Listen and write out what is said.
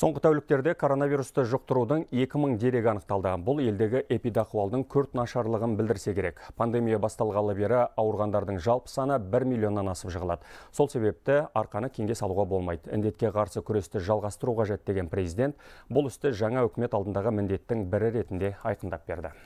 Соңғы тәуліктерде коронавирусты жұқтырудың 2000 дерегі анықталды. Бұл елдегі эпидахуалдың күрт нашарлығын білдірсе керек. Пандемия басталғалы бері ауырғандардың жалпы саны 1 миллионнан асып жығылады. Сол себепті арқаны кенге салуға болмайды. Үндетке қарсы күресті жалғастыруға жәттеген президент бұл үсті жаңа үкімет алдындағы міндеттің бірі ретінде айқындап берді.